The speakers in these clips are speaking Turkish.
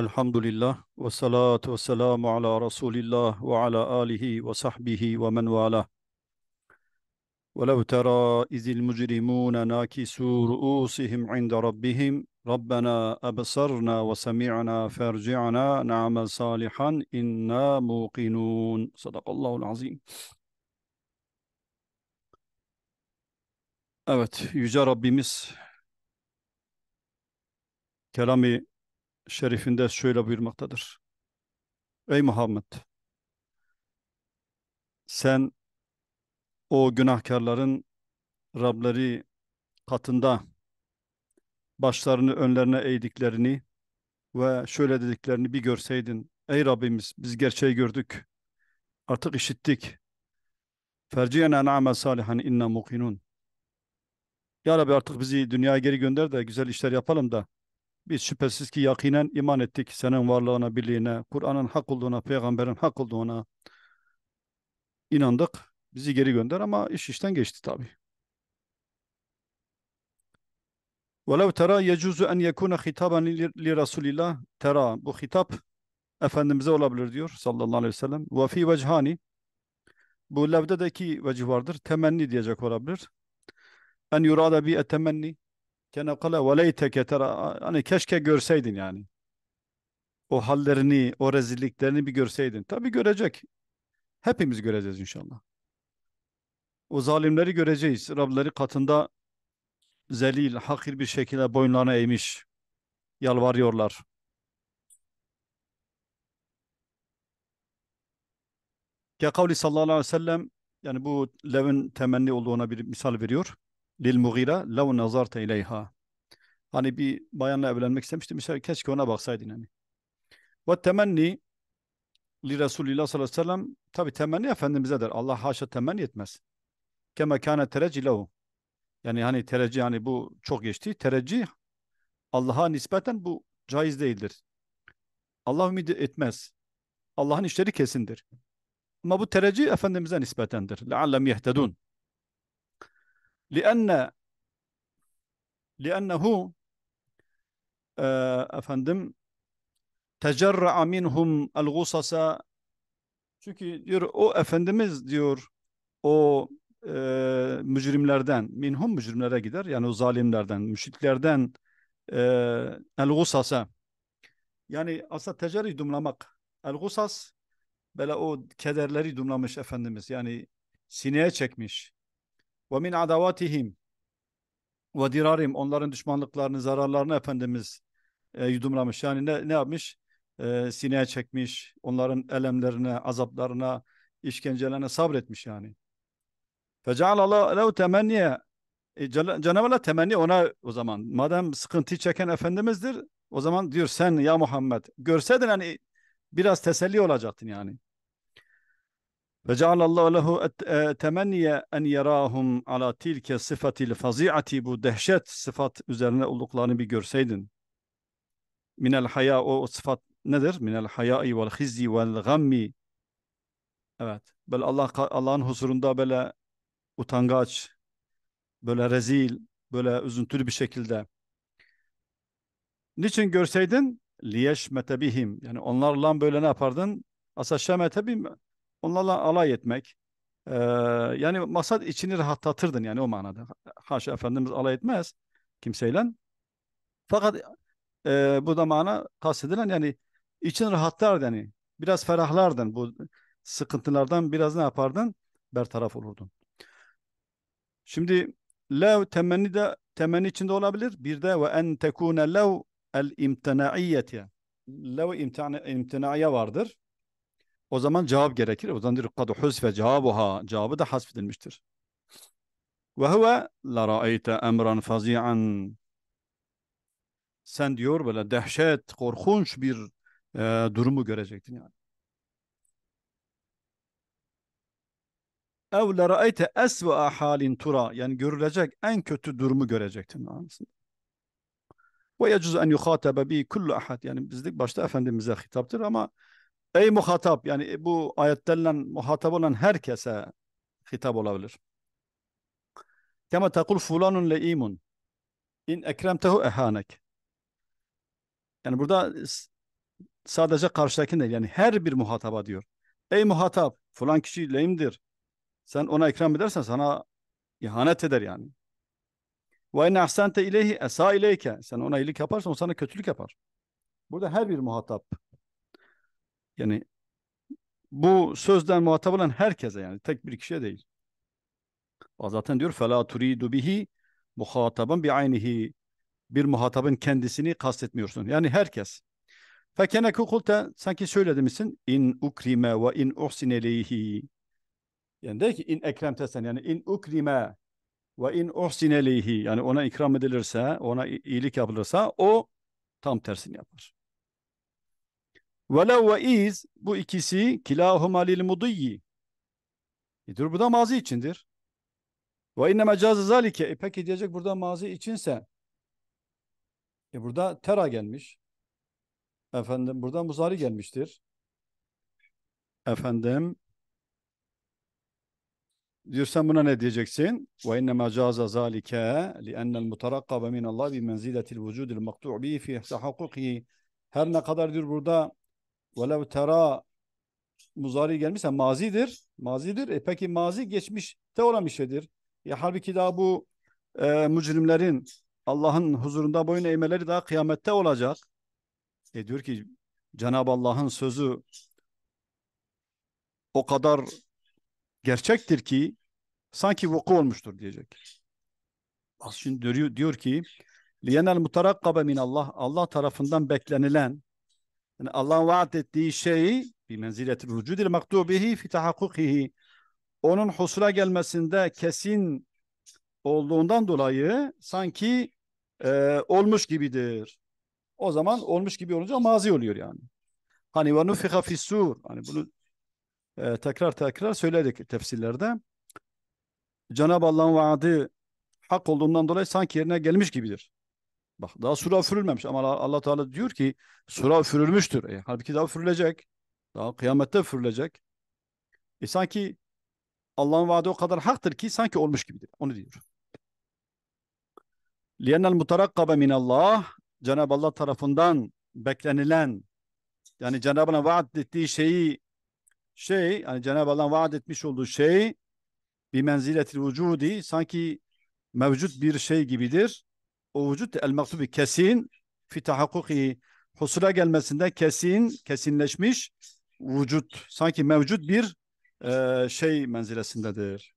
الحمد لله والصلاة والسلام على رسول الله وعلى آله وصحبه ومن والاه ولو ترى إذ المجرمون ناكسوا رؤوسهم عند ربهم ربنا أبصرنا وسمعنا فارجعنا نعمل صالحا إنا موقنون صدق الله العظيم Evet, Yüce Rabbimiz Kelami şerifinde şöyle buyurmaktadır. Ey Muhammed! Sen o günahkarların Rableri katında başlarını önlerine eğdiklerini ve şöyle dediklerini bir görseydin. Ey Rabbimiz biz gerçeği gördük. Artık işittik. Ferciyene na'mel salihan inna mukinun. Ya Rabbi artık bizi dünyaya geri gönder de güzel işler yapalım da biz şüphesiz ki yakinen iman ettik senin varlığına, birliğine, Kur'an'ın hak olduğuna, peygamberin hak olduğuna inandık. Bizi geri gönder ama iş işten geçti tabi. وَلَوْ تَرَى يَجُوزُ اَنْ يَكُونَ خِتَابًا لِرَسُولِ اللّٰهِ تَرَى Bu hitap Efendimiz'e olabilir diyor sallallahu aleyhi ve sellem. وَفِي وَجْهَانِ Bu levde de iki vecih vardır. Temenni diyecek olabilir. En yurada bi etemenni kene kale ve leyteke tera hani keşke görseydin yani. O hallerini, o rezilliklerini bir görseydin. Tabii görecek. Hepimiz göreceğiz inşallah. O zalimleri göreceğiz. Rableri katında zelil, hakir bir şekilde boynlarına eğmiş. Yalvarıyorlar. Ke kavli sallallahu aleyhi ve sellem yani bu Lev'in temenni olduğuna bir misal veriyor lil mugira lev nazarte ileyha. Hani bir bayanla evlenmek istemişti. Mesela keşke ona baksaydın hani. Ve temenni li Resulillah sallallahu aleyhi ve sellem tabi temenni Efendimiz'e der. Allah haşa temenni etmez. Keme kâne tereci lehu. Yani hani tereci hani bu çok geçti. Tereci Allah'a nispeten bu caiz değildir. Allah ümit etmez. Allah'ın işleri kesindir. Ama bu tereci Efendimiz'e nispetendir. لَعَلَّمْ يَهْتَدُونَ لأن لأنه efendim tecerra minhum el çünkü diyor o efendimiz diyor o e, mücrimlerden minhum mücrimlere gider yani o zalimlerden müşriklerden e, el gusasa yani aslında tecerri dumlamak el gusas böyle o kederleri dumlamış efendimiz yani sineye çekmiş ve min adavatihim ve dirarim onların düşmanlıklarını, zararlarını Efendimiz e, yudumlamış. Yani ne, ne yapmış? E, sineye çekmiş, onların elemlerine, azaplarına, işkencelerine sabretmiş yani. Fece'alallahu lehu temenniye e, Cenab-ı Allah temenni ona o zaman. Madem sıkıntı çeken Efendimiz'dir o zaman diyor sen ya Muhammed görseydin hani biraz teselli olacaktın yani. Ve cealallahu lehu e, temenniye en yerahum ala tilke sıfatil faziati bu dehşet sıfat üzerine olduklarını bir görseydin. Minel haya o, o sıfat nedir? Minel hayai vel hizzi vel gammi. Evet. Böyle Allah Allah'ın huzurunda böyle utangaç, böyle rezil, böyle üzüntülü bir şekilde. Niçin görseydin? Liyeşmete metebihim. Yani onlarla böyle ne yapardın? Asaşemete bihim onlarla alay etmek. E, yani maksat içini rahatlatırdın yani o manada. Haşa Efendimiz alay etmez kimseyle. Fakat e, bu da mana kastedilen yani için rahatlardın yani. Biraz ferahlardın bu sıkıntılardan biraz ne yapardın? Bertaraf olurdun. Şimdi lev temenni de temenni içinde olabilir. Bir de ve en tekune lev el imtina'iyete. Lev imtina'ya vardır. O zaman cevap gerekir. O zaman diyor kad husfe cevabuha. Cevabı da hasfedilmiştir. Ve huve la ra'ayte emran fazi'an. Sen diyor böyle dehşet, korkunç bir e, durumu görecektin yani. Ev la ra'ayte esva halin tura. Yani görülecek en kötü durumu görecektin anasını. Ve yecuz en yuhatabe bi kullu ahad. Yani bizlik başta Efendimiz'e hitaptır ama Ey muhatap yani e, bu ayetlerle muhatap olan herkese hitap olabilir. Kema takul fulanun leimun in ekremtehu ehanek. Yani burada sadece karşıdakine değil yani her bir muhataba diyor. Ey muhatap fulan kişi lehimdir. Sen ona ikram edersen sana ihanet eder yani. Ve in ahsante ileyhi esa ileyke. Sen ona iyilik yaparsan o sana kötülük yapar. Burada her bir muhatap yani bu sözden muhatap olan herkese yani tek bir kişiye değil. Zaten diyor fela turidu bihi muhataban bi aynihi bir muhatabın kendisini kastetmiyorsun. Yani herkes. Fekeneke kulte sanki söyledi misin? İn ukrime ve in uhsin eleyhi. Yani de ki in ekremte sen yani in ukrime ve in uhsin eleyhi. Yani ona ikram edilirse, ona iyilik yapılırsa o tam tersini yapar. Velev ve bu ikisi kilahuma lil mudiyyi. E dur burada mazi içindir. Ve inne mecazi zalike. E peki diyecek burada mazi içinse e burada tera gelmiş. Efendim burada muzari gelmiştir. Efendim diyorsan buna ne diyeceksin? Ve inne mecaza zalike li'ennel mutarakkabe minallah bi menziletil vücudil maktu' bi fi tahakkukihi. Her ne kadar diyor burada Velev tera muzari gelmişse mazidir. Mazidir. E peki mazi geçmişte olan bir şeydir. Ya halbuki daha bu e, mücrimlerin Allah'ın huzurunda boyun eğmeleri daha kıyamette olacak. E diyor ki Cenab-ı Allah'ın sözü o kadar gerçektir ki sanki vuku olmuştur diyecek. Bak şimdi diyor, diyor ki لِيَنَ الْمُتَرَقَّبَ مِنَ Allah Allah tarafından beklenilen yani Allah'ın vaat ettiği şeyi bir menzileti vücudil maktubihi fi tahakkukihi onun husula gelmesinde kesin olduğundan dolayı sanki e, olmuş gibidir. O zaman olmuş gibi olunca mazi oluyor yani. Hani ve nufika fissur. Hani bunu e, tekrar tekrar söyledik tefsirlerde. Cenab-ı Allah'ın vaadi hak olduğundan dolayı sanki yerine gelmiş gibidir. Bak daha sura üfürülmemiş ama Allah Teala diyor ki sura üfürülmüştür. E, halbuki daha fırılacak, Daha kıyamette fırılacak. E sanki Allah'ın vaadi o kadar haktır ki sanki olmuş gibidir. Onu diyor. لِيَنَّ الْمُتَرَقَّبَ مِنَ اللّٰهِ Cenab-ı Allah tarafından beklenilen yani Cenab-ı Allah'ın vaat ettiği şeyi şey yani Cenab-ı Allah'ın vaat etmiş olduğu şey bir menziletil vücudi sanki mevcut bir şey gibidir o vücut el-maksubi kesin fi tahakkuki husula gelmesinde kesin, kesinleşmiş vücut. Sanki mevcut bir e, şey menzilesindedir.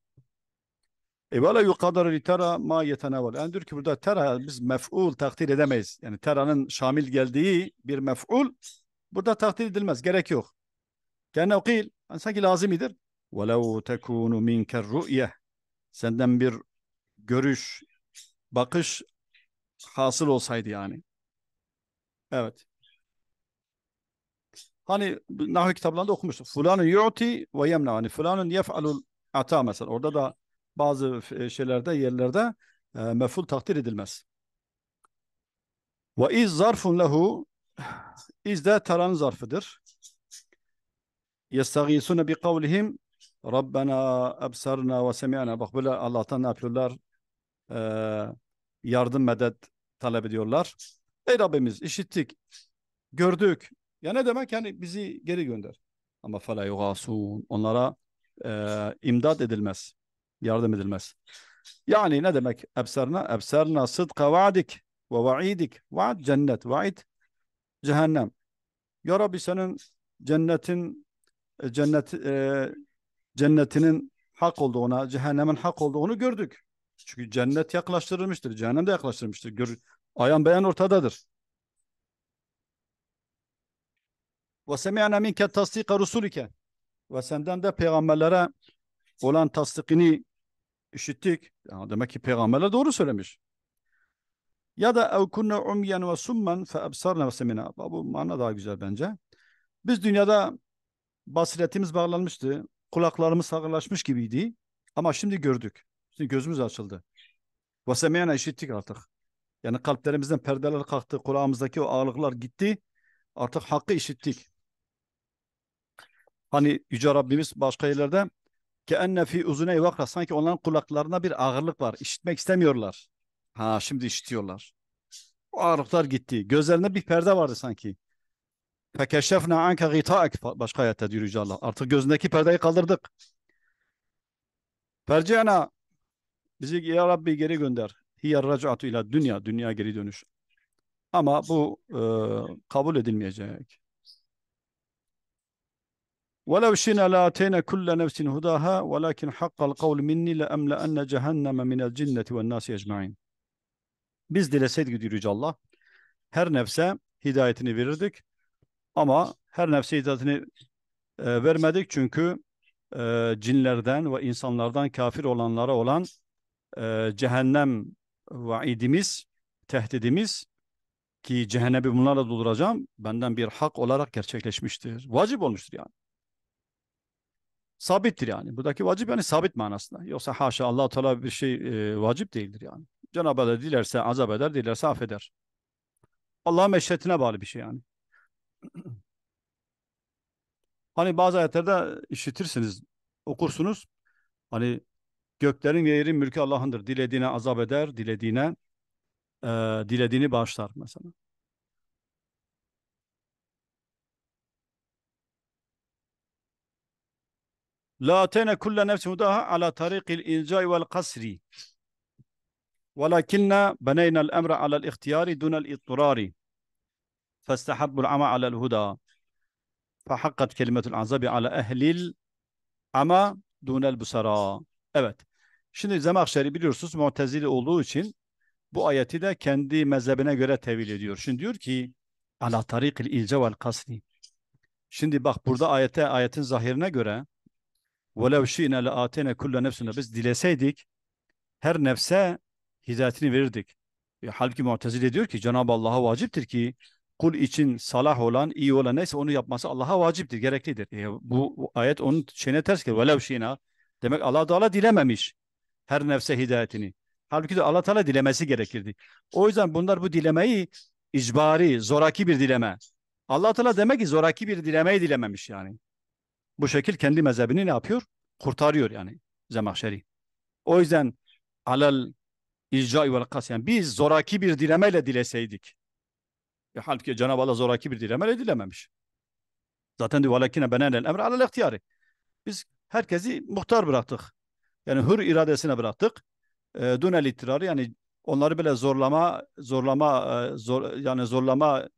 E vela yukadar li tera ma yetenevel. Yani diyor ki burada tera biz mef'ul takdir edemeyiz. Yani tera'nın şamil geldiği bir mef'ul burada takdir edilmez. Gerek yok. Kenne ukil. Yani sanki lazimidir. Velev tekunu minker ru'ye. Senden bir görüş, bakış hasıl olsaydı yani. Evet. Hani nahu kitaplarında okumuştuk. Fulanun yu'ti ve yemna. Hani fulanun yef'alul ata mesela. Orada da bazı e, şeylerde yerlerde e, meful takdir edilmez. Ve iz zarfun lehu iz de taran zarfıdır. Yestagisune bi kavlihim Rabbena ebsarna ve semiana Bak böyle Allah'tan ne yapıyorlar? Ee, yardım medet talep ediyorlar. Ey Rabbimiz işittik, gördük. Ya ne demek yani bizi geri gönder. Ama fela yugasun. Onlara e, imdad edilmez. Yardım edilmez. Yani ne demek? Ebserna, ebserna sıdka vaadik ve vaidik. Vaad cennet, vaid cehennem. Ya Rabbi senin cennetin e, cennet e, cennetinin hak olduğuna, cehennemin hak olduğunu gördük. Çünkü cennet yaklaştırılmıştır. Cehennem de yaklaştırılmıştır. Gör, ayan beyan ortadadır. Ve semi'ne minke tasdika rusulike. Ve senden de peygamberlere olan tasdikini işittik. Yani demek ki peygamberler doğru söylemiş. Ya da ev kunna umyen ve summen fe absarna ve semina. Bu mana daha güzel bence. Biz dünyada basiretimiz bağlanmıştı. Kulaklarımız sağırlaşmış gibiydi. Ama şimdi gördük. Şimdi gözümüz açıldı. Vasemeyana işittik artık. Yani kalplerimizden perdeler kalktı. Kulağımızdaki o ağırlıklar gitti. Artık hakkı işittik. Hani Yüce Rabbimiz başka yerlerde ki enne fi uzuney vakra sanki onların kulaklarına bir ağırlık var. İşitmek istemiyorlar. Ha şimdi işitiyorlar. O ağırlıklar gitti. Gözlerinde bir perde vardı sanki. Fekeşefna anke gita'ek başka ayette diyor Yüce Allah. Artık gözündeki perdeyi kaldırdık. Ferciana Bizi ya Rabbi geri gönder. Hiyer racatu ila dünya. Dünya geri dönüş. Ama bu e, kabul edilmeyecek. وَلَوْ شِنَا لَاَتَيْنَا كُلَّ نَفْسٍ هُدَاهَا وَلَكِنْ حَقَّ الْقَوْلِ مِنِّي لَأَمْلَأَنَّ جَهَنَّمَ مِنَ الْجِنَّةِ وَالنَّاسِ يَجْمَعِينَ Biz dileseydik diyor Yüce Allah, her nefse hidayetini verirdik. Ama her nefse hidayetini e, vermedik çünkü e, cinlerden ve insanlardan kafir olanlara olan ee, cehennem vaidimiz, tehdidimiz ki cehennemi bunlarla dolduracağım benden bir hak olarak gerçekleşmiştir. Vacip olmuştur yani. Sabittir yani. Buradaki vacip yani sabit manasında. Yoksa haşa Allah-u Teala bir şey e, vacip değildir yani. Cenab-ı Allah dilerse azap eder, dilerse affeder. Allah'ın meşretine bağlı bir şey yani. hani bazı ayetlerde işitirsiniz, okursunuz. Hani Göklerin ve yerin mülkü Allah'ındır. Dilediğine azap eder, dilediğine e, dilediğini bağışlar mesela. La tene kulla nefsi hudaha ala tariqil incai vel kasri. Velakinna beneynel emre alel ihtiyari dunel ittirari. Festehabbul ama alel huda. Fahakkat kelimetul azabi ala ehlil ama dunel busara. Evet. Şimdi Zemahşeri biliyorsunuz Mu'tezili olduğu için bu ayeti de kendi mezhebine göre tevil ediyor. Şimdi diyor ki ala tarikil ilce vel kasni. Şimdi bak burada ayete ayetin zahirine göre velev şi'ne le atene kulle nefsine biz dileseydik her nefse hidayetini verirdik. E, halbuki Mu'tezile diyor ki Cenab-ı Allah'a vaciptir ki kul için salah olan, iyi olan neyse onu yapması Allah'a vaciptir, gereklidir. E, bu, bu ayet onun şeyine ters ki velev şi'ne Demek Allah Teala dilememiş her nefse hidayetini. Halbuki de Allah Teala dilemesi gerekirdi. O yüzden bunlar bu dilemeyi icbari, zoraki bir dileme. Allah Teala demek ki zoraki bir dilemeyi dilememiş yani. Bu şekil kendi mezhebini ne yapıyor? Kurtarıyor yani Zemahşeri. O yüzden alal icai vel kas yani biz zoraki bir dilemeyle dileseydik. E, halbuki Cenab-ı Allah zoraki bir dilemeyle dilememiş. Zaten diyor velakine benenel emre alel ihtiyari. Biz herkesi muhtar bıraktık. Yani hür iradesine bıraktık. E, Dunel iktidarı yani onları bile zorlama zorlama e, zor, yani zorlama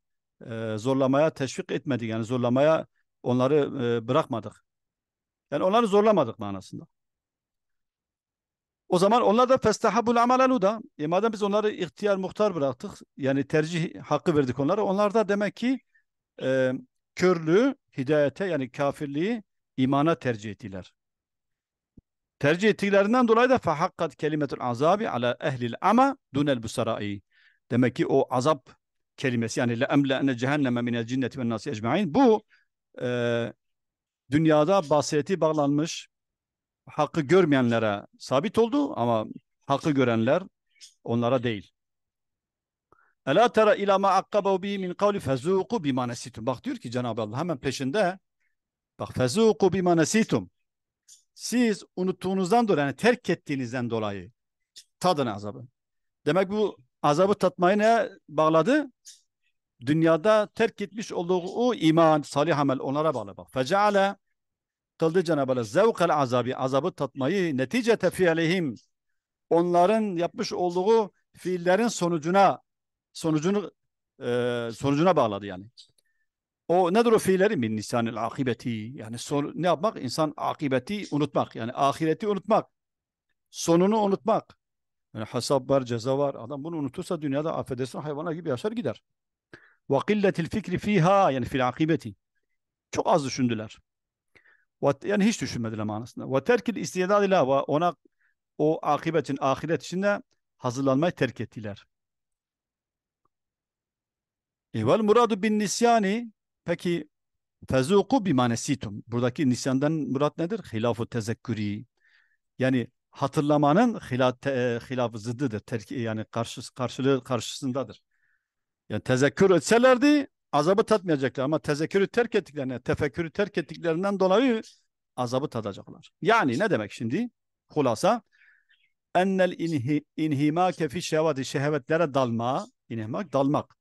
e, zorlamaya teşvik etmedik. Yani zorlamaya onları e, bırakmadık. Yani onları zorlamadık manasında. O zaman onlar da festahabul amalelu da e madem biz onları ihtiyar muhtar bıraktık yani tercih hakkı verdik onlara onlar da demek ki e, körlüğü hidayete yani kafirliği imana tercih ettiler. Tercih ettiklerinden dolayı da fahakkat kelimetul azabi ala ehlil ama dunel busarai. Demek ki o azap kelimesi yani le emle ene cehenneme minel cinneti ven nasi ecmain. Bu e, dünyada basireti bağlanmış hakkı görmeyenlere sabit oldu ama hakkı görenler onlara değil. Ela tera ila ma akkabu bi min kavli fezuku bi nesitun. Bak diyor ki Cenab-ı Allah hemen peşinde Bak fezuku bima nesitum. Siz unuttuğunuzdan dolayı yani terk ettiğinizden dolayı tadın azabı. Demek bu azabı tatmayı ne bağladı? Dünyada terk etmiş olduğu iman, salih amel onlara bağlı. Bak feceale kıldı Cenab-ı Allah zevkel azabı, azabı tatmayı netice neticete fiilihim onların yapmış olduğu fiillerin sonucuna sonucunu e, sonucuna bağladı yani. O nedir o fiilleri? Min nisanil akibeti. Yani son, ne yapmak? İnsan akibeti unutmak. Yani ahireti unutmak. Sonunu unutmak. Yani hesap var, ceza var. Adam bunu unutursa dünyada affedersin hayvana gibi yaşar gider. Ve killetil fikri fiha yani fil akibeti. Çok az düşündüler. Yani hiç düşünmediler manasında. Ve terkil istiyadadilah ve ona o akibet için, ahiret için hazırlanmayı terk ettiler. Evel muradu bin nisyani Peki fezuku bimanesitum. Buradaki nisyandan murat nedir? Hilafu tezekkuri Yani hatırlamanın hilaf, te, e, hilaf zıddıdır. Terki, e, yani karşı, karşılığı karşısındadır. Yani tezekkür etselerdi azabı tatmayacaklar ama tezekkürü terk ettiklerine, tefekkürü terk ettiklerinden dolayı azabı tadacaklar. Yani ne demek şimdi? Hulasa ennel inhi, inhimake fi şehvati şehvetlere dalma, inhimak dalmak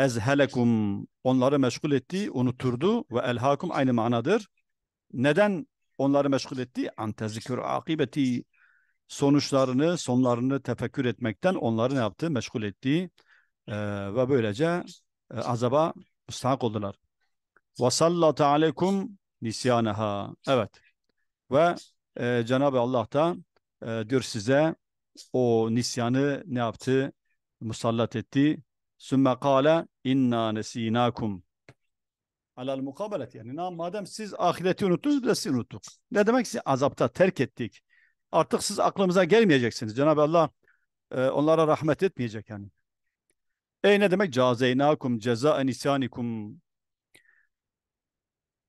ezhelekum onları meşgul etti, unuturdu ve elhakum aynı manadır. Neden onları meşgul etti? Antezikür akibeti sonuçlarını, sonlarını tefekkür etmekten onları ne yaptı? Meşgul etti ee, ve böylece e, azaba müstahak oldular. Ve sallata aleykum nisyaneha. Evet. Ve e, Cenab-ı Allah da e, diyor size o nisyanı ne yaptı? Musallat etti Sümme kâle inna nesînâkum. Alal mukabelet yani. Ne, madem siz ahireti unuttunuz da sizi unuttuk. Ne demek sizi azapta terk ettik. Artık siz aklımıza gelmeyeceksiniz. Cenab-ı Allah e, onlara rahmet etmeyecek yani. Ey ne demek? Cazeynâkum cezâen isyânikum.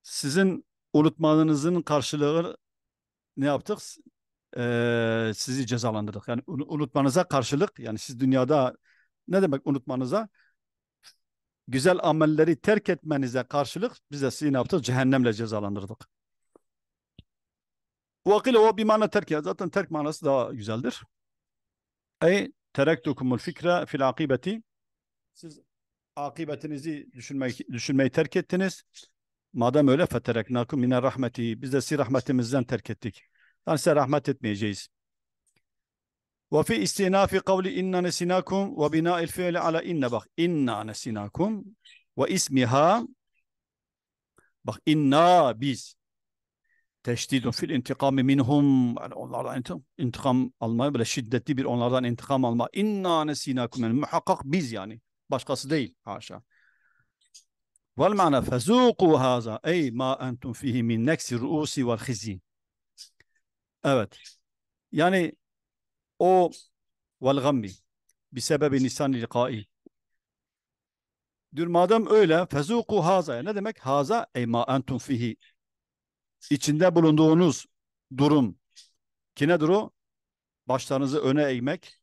Sizin unutmanızın karşılığı ne yaptık? Ee, sizi cezalandırdık. Yani unutmanıza karşılık yani siz dünyada ne demek unutmanıza? Güzel amelleri terk etmenize karşılık bize de sizi ne yaptık? Cehennemle cezalandırdık. Vakile o bir mana terk ya. Zaten terk manası daha güzeldir. Ey terektukumul fikre fil akibeti. Siz akıbetinizi düşünmek, düşünmeyi terk ettiniz. Madem öyle nakum mine rahmeti. Biz de sizi rahmetimizden terk ettik. Yani size rahmet etmeyeceğiz. وفي استئناف قول إن نسيناكم وبناء الفعل على إن بخ إن نسيناكم واسمها بخ إن بيز تشديد في الانتقام منهم على الله أنتم انتقام الماء بلا شدة بير الله انتقام الماء إن نسيناكم المحقق يعني بيز يعني باش قصدي عاشا والمعنى فذوقوا هذا أي ما أنتم فيه من نكس الرؤوس والخزي أبد يعني o vel gammi sebebi nisan liqai. Dür madem öyle fezuku haza. ne demek? Haza ey ma entum fihi. İçinde bulunduğunuz durum. Ki nedir o? Başlarınızı öne eğmek.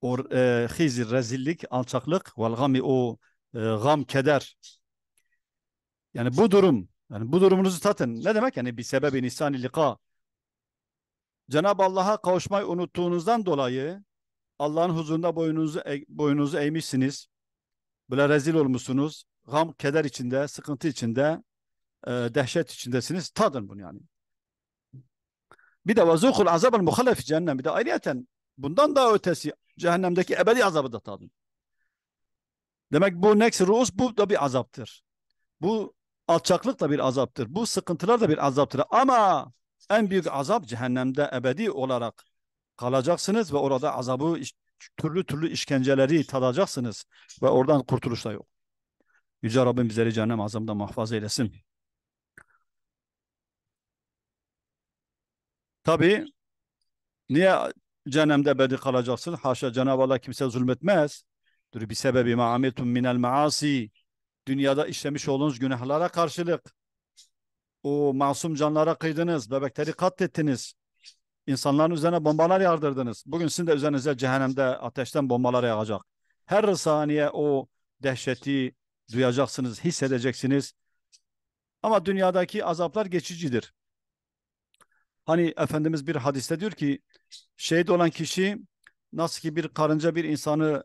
O e, hizir, rezillik, alçaklık. Vel gami o e, gam, keder. Yani bu durum. Yani bu durumunuzu tatın. Ne demek? Yani bir sebebi nisan liqa. Cenab-ı Allah'a kavuşmayı unuttuğunuzdan dolayı Allah'ın huzurunda boynunuzu, e, boynunuzu eğmişsiniz. Böyle rezil olmuşsunuz. Gam, keder içinde, sıkıntı içinde, e, dehşet içindesiniz. Tadın bunu yani. Bir de vazukul azabel muhalefi cehennem. Bir de ayrıyeten bundan daha ötesi cehennemdeki ebedi azabı da tadın. Demek bu neks ruus bu da bir azaptır. Bu alçaklık da bir azaptır. Bu sıkıntılar da bir azaptır. Ama en büyük azap cehennemde ebedi olarak kalacaksınız ve orada azabı türlü türlü işkenceleri tadacaksınız ve oradan kurtuluş da yok. Yüce Rabbim bizleri cehennem azamda muhafaza eylesin. Tabi niye cehennemde ebedi kalacaksın? Haşa Cenab-ı Allah kimse zulmetmez. Dur bir sebebi ma'ametum minel maasi. Dünyada işlemiş olduğunuz günahlara karşılık o masum canlara kıydınız, bebekleri katlettiniz. İnsanların üzerine bombalar yardırdınız. Bugün sizin de üzerinize cehennemde ateşten bombalar yağacak. Her saniye o dehşeti duyacaksınız, hissedeceksiniz. Ama dünyadaki azaplar geçicidir. Hani Efendimiz bir hadiste diyor ki şehit olan kişi nasıl ki bir karınca bir insanı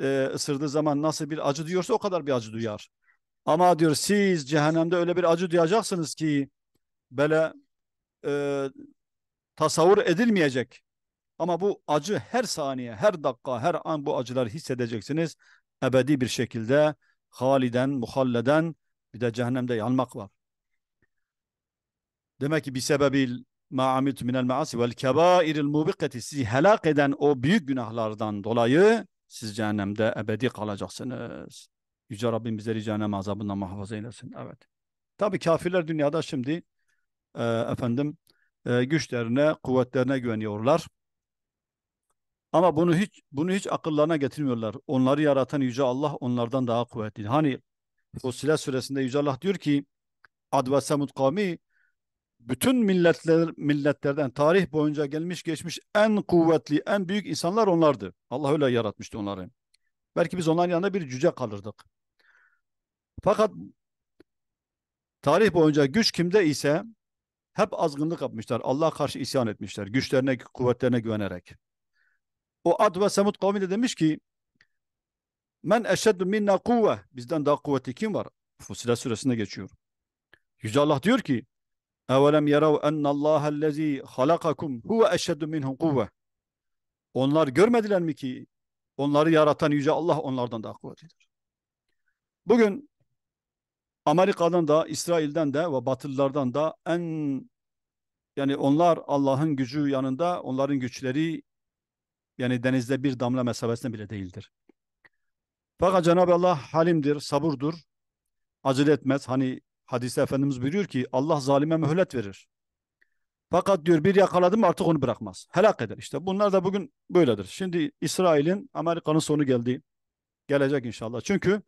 e, ısırdığı zaman nasıl bir acı duyuyorsa o kadar bir acı duyar. Ama diyor siz cehennemde öyle bir acı duyacaksınız ki böyle e, tasavvur edilmeyecek. Ama bu acı her saniye, her dakika, her an bu acılar hissedeceksiniz. Ebedi bir şekilde haliden, muhalleden bir de cehennemde yanmak var. Demek ki bir sebebil ma'amiltu minel ma'asi vel kebairil mubikketi sizi helak eden o büyük günahlardan dolayı siz cehennemde ebedi kalacaksınız. Yüce Rabbim bize cehennem azabından muhafaza eylesin. Evet. Tabi kafirler dünyada şimdi e, efendim e, güçlerine, kuvvetlerine güveniyorlar. Ama bunu hiç bunu hiç akıllarına getirmiyorlar. Onları yaratan Yüce Allah onlardan daha kuvvetli. Hani Fussilet suresinde Yüce Allah diyor ki Ad ve Semud kavmi bütün milletler, milletlerden tarih boyunca gelmiş geçmiş en kuvvetli, en büyük insanlar onlardı. Allah öyle yaratmıştı onları. Belki biz onların yanında bir cüce kalırdık. Fakat tarih boyunca güç kimde ise hep azgınlık yapmışlar. Allah'a karşı isyan etmişler. Güçlerine, kuvvetlerine güvenerek. O Ad ve Semud kavmi de demiş ki Men eşeddu minna kuvve. Bizden daha kuvvetli kim var? Fusilet suresinde geçiyor. Yüce Allah diyor ki Evelem yarav ennallâhellezî halakakum huve eşeddu minhum kuvve. Onlar görmediler mi ki onları yaratan Yüce Allah onlardan daha kuvvetlidir. Bugün Amerika'dan da, İsrail'den de ve Batılılardan da en yani onlar Allah'ın gücü yanında onların güçleri yani denizde bir damla mesafesinde bile değildir. Fakat Cenab-ı Allah halimdir, saburdur, acele etmez. Hani hadise Efendimiz buyuruyor ki Allah zalime mühlet verir. Fakat diyor bir yakaladı mı artık onu bırakmaz. Helak eder. İşte bunlar da bugün böyledir. Şimdi İsrail'in, Amerika'nın sonu geldi. Gelecek inşallah. Çünkü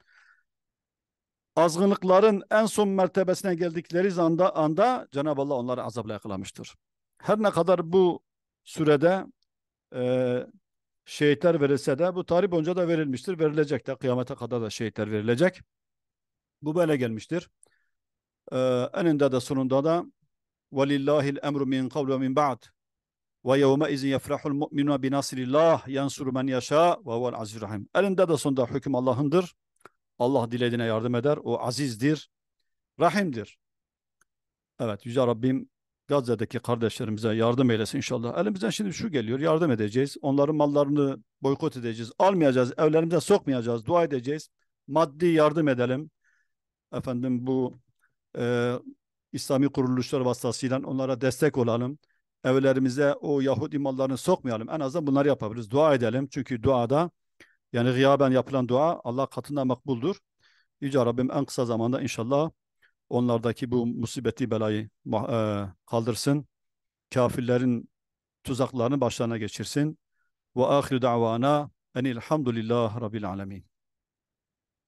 azgınlıkların en son mertebesine geldikleri anda, anda Cenab-ı Allah onları azapla yakalamıştır. Her ne kadar bu sürede e, şehitler verilse de bu tarih boyunca da verilmiştir. Verilecek de kıyamete kadar da şehitler verilecek. Bu böyle gelmiştir. Ee, eninde de sonunda da وَلِلَّهِ الْاَمْرُ مِنْ قَوْلُ وَمِنْ بَعْدِ وَيَوْمَ اِذٍ يَفْرَحُ الْمُؤْمِنُ بِنَصْرِ اللّٰهِ يَنْسُرُ مَنْ يَشَاءُ وَهُوَ الْعَزِيزُ الرَّحِيمُ Elinde de sonunda hüküm Allah'ındır. Allah dilediğine yardım eder. O azizdir, rahimdir. Evet Yüce Rabbim Gazze'deki kardeşlerimize yardım eylesin inşallah. Elimizden şimdi şu geliyor yardım edeceğiz. Onların mallarını boykot edeceğiz. Almayacağız, evlerimize sokmayacağız, dua edeceğiz. Maddi yardım edelim. Efendim bu e, İslami kuruluşlar vasıtasıyla onlara destek olalım. Evlerimize o Yahudi mallarını sokmayalım. En azından bunları yapabiliriz. Dua edelim. Çünkü duada yani gıyaben yapılan dua Allah katında makbuldur. Yüce Rabbim en kısa zamanda inşallah onlardaki bu musibeti belayı e, kaldırsın. Kafirlerin tuzaklarını başlarına geçirsin. Ve ahiru davana enilhamdülillah rabbil alemin.